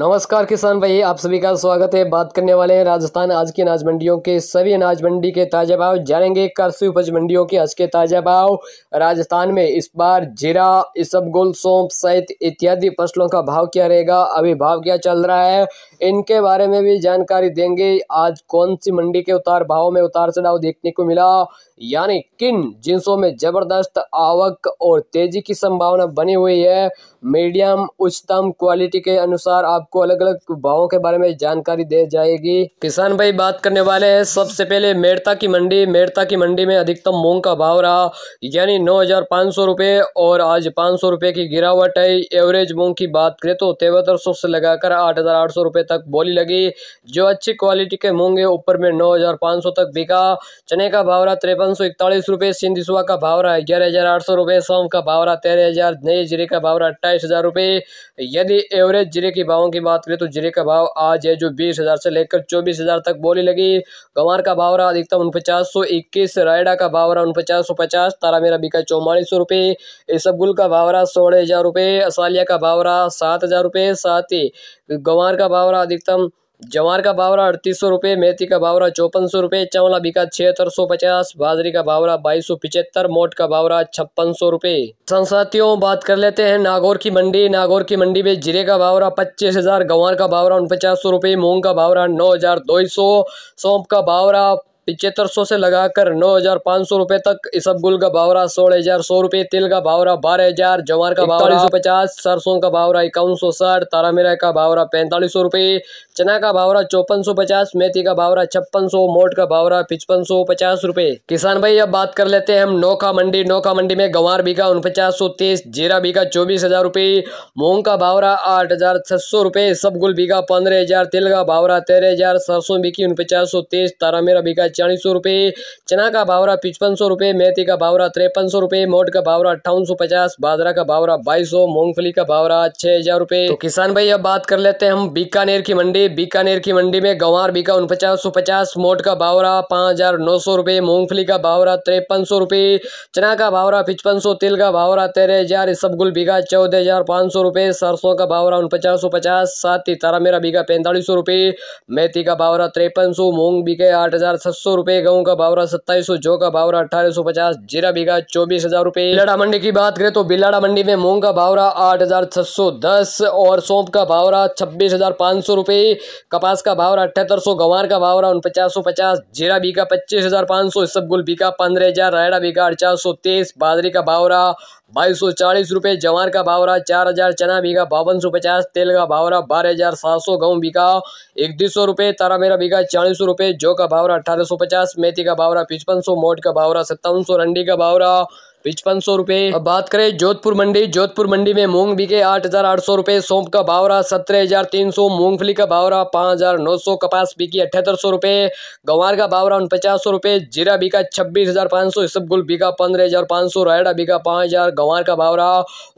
नमस्कार किसान भाई आप सभी का स्वागत है बात करने वाले हैं राजस्थान आज की अनाज मंडियों के सभी अनाज मंडी के ताज़ा भाव जानेंगे कृषि उपज मंडियों के आज के ताज़ा भाव राजस्थान में इस बार जीरा इसबगुल सौंप सहित इत्यादि फसलों का भाव क्या रहेगा अभी भाव क्या चल रहा है इनके बारे में भी जानकारी देंगे आज कौन सी मंडी के उतार भाव में उतार चढ़ाव देखने को मिला यानी किन जिनसों में जबरदस्त आवक और तेजी की संभावना बनी हुई है मीडियम उच्चतम क्वालिटी के अनुसार आप आपको अलग अलग भावों के बारे में जानकारी दे जाएगी किसान भाई बात करने वाले हैं सबसे पहले मेड़ता की मंडी मेड़ता की मंडी में अधिकतम मूंग का भाव रहा यानी नौ हजार पाँच सौ रुपये और आज पाँच सौ रुपये की गिरावट है एवरेज मूंग की बात करें तो तेवहत्तर सौ से लगाकर आठ हजार आठ सौ रुपये तक बोली लगी जो अच्छी क्वालिटी के मूंग है ऊपर में नौ हजार पाँच सौ तक बिका चने का भाव रहा तिरपन सौ इकतालीस रुपये सिंधिसुआ का भाव रहा ग्यारह हजार आठ सौ रुपये सौंफ का भाव रहा तेरह हजार नए जीरे का भाव रहा अट्ठाईस हजार रुपये यदि एवरेज जीरे के भावों की की बात करें तो जीरे का भाव आज है जो बीस हज़ार से लेकर चौबीस हज़ार तक बोली लगी गंवार का भाव रहा अधिकतम उनपचास सौ इक्कीस रायडा का भाव रहा उनपचास सौ पचास तारा मेरा बिका चौवालीस सौ रुपये इसबगुल का भाव रहा सोलह हज़ार रुपये असालिया का भाव रहा सात हज़ार रुपये साथ ही गंवार का भाव रहा अधिकतम जवार का बावरा अड़तीस सौ रुपये मेथी का बावरा चौपन सौ रुपये चावला बिका छिहत्तर सौ पचास बाजरी का बावरा बाईस सौ पिचहत्तर मोट का बावरा छप्पन सौ रुपये संसाथियों बात कर लेते हैं नागौर की मंडी नागौर की मंडी में जीरे का बावरा पच्चीस हज़ार गंवार का बावरा उनपचास सौ रुपये मूंग का बावरा नौ हज़ार दो सौ सौंप का बावरा पिचहत्तर सौ से लगाकर नौ हज़ार पाँच सौ रुपये तक इसबगुल का भावरा सोलह हज़ार सौ रुपये तिल का भावरा बारह हज़ार जवार का भावरा सौ पचास सरसों का भावरा इक्यावन सौ साठ तारा मेरा का भावरा पैंतालीस सौ रुपये चना का भावरा चौपन सौ पचास मेथी का भावरा छप्पन सौ मोट का भावरा पिचपन सौ पचास रुपये किसान भाई अब बात कर लेते हैं हम नौका मंडी नौका मंडी में गंवार बीघा उनपचास सौ तीस जीरा बीघा चौबीस हज़ार रुपये मूंग का भावरा आठ हज़ार छह सौ रुपये सबगुल बीघा पंद्रह हज़ार तिल का भावरा तेरह हज़ार सरसों बीघी उनपचास सौ तीस तारा मेरा बीघा चालीस सौ रुपये चना का भावरा पचपन सौ रुपये मेथी का भावरा तिरपन सौ रुपये मोट का भावरा अट्ठावन सौ पचास बाजरा का भावरा बाईस सौ मूंगफली का भावरा छः हजार रुपये तो किसान भाई अब बात कर लेते हैं हम बीकानेर की मंडी बीकानेर की मंडी में गंवार बीका उनपचास सौ पचास मोट का भावरा पाँच हजार नौ सौ रुपये मूंगफली का भावरा तिरपन सौ रुपये चना का भावरा पचपन सौ तिल का भावरा तेरह हजार गुल बीघा चौदह हजार पाँच सौ रुपये सरसों का भावरा उनपचास सौ पचास साथ ही तारा मेरा बीघा पैंतालीस सौ रुपये मेथी का भावरा तिरपन सौ मूंग बीघे आठ हजार सात सौ सौ रुपये गेहूँ का बावरा सत्ताईस सौ जौ का बावरा अठारह सौ पचास जीरा बीघा चौबीस हजार रुपये बिलाड़ा मंडी की बात करें तो बिलाड़ा मंडी में मूंग का बावरा आठ हजार छह सौ दस और सौंप का बावरा छब्बीस हजार पांच सौ रुपये कपास का बावरा अठहत्तर सौ गंवर का भावरा उनपचास सौ पचास जीरा बीघा पच्चीस हजार पांच सौ सबगुल बीघा पंद्रह हजार रायड़ा बीघा अड़चास सौ तेईस बाजरी का बावरा बाईस सौ चालीस रुपये जवार का भाव रहा चार हजार चना बीघा बावन सौ पचास तेल का भाव रहा बारह हजार सात सौ गेहूँ बीघा इकतीस सौ रुपये तारा मेरा बीघा चालीस सौ रुपये जौ का भाव रहा अठारह सौ पचास मेथी का भाव रहा पचपन सौ मोट का भाव रहा सत्तावन सौ रंडी का भाव रहा पचपन सौ रुपये अब बात करें जोधपुर मंडी जोधपुर मंडी में मूंग बिके आठ हजार आठ सौ रुपए सौंप का बावरा सत्रह हजार तीन सौ मूंगफली का बावरा पांच हजार नौ सौ कपास बिकी अठहत्तर सौ रुपए गंवार का बावरा पचास सौ रुपए जीरा बिका छब्बीस हजार पांच सौ इसबगुल बिका पंद्रह हजार पाँच सौ रायडा बिका पाँच हजार गंवार का भावरा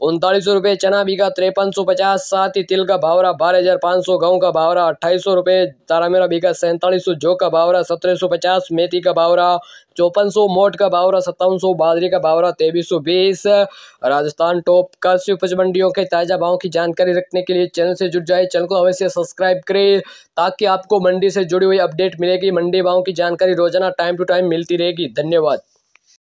उनतालीस सौ रुपये चना बिका तिरपन सौ पचास साथ ही तिल का भावरा बारह हजार पांच सौ गेहूँ का भावरा अट्ठाईस सौ रुपए तारामेरा बिका सैंतालीस सौ जौ का भावरा सत्रह सौ पचास मेथी का बावरा चौपन सौ मोट का बावरा सत्तावन सौ बाजरी का बावरा तेईस सौ बीस राजस्थान टॉप कृषि उपज मंडियों के ताज़ा भाव की जानकारी रखने के लिए चैनल से जुड़ जाए चैनल को अवश्य सब्सक्राइब करें ताकि आपको मंडी से जुड़ी हुई अपडेट मिलेगी मंडी भाव की जानकारी रोजाना टाइम टू टाइम मिलती रहेगी धन्यवाद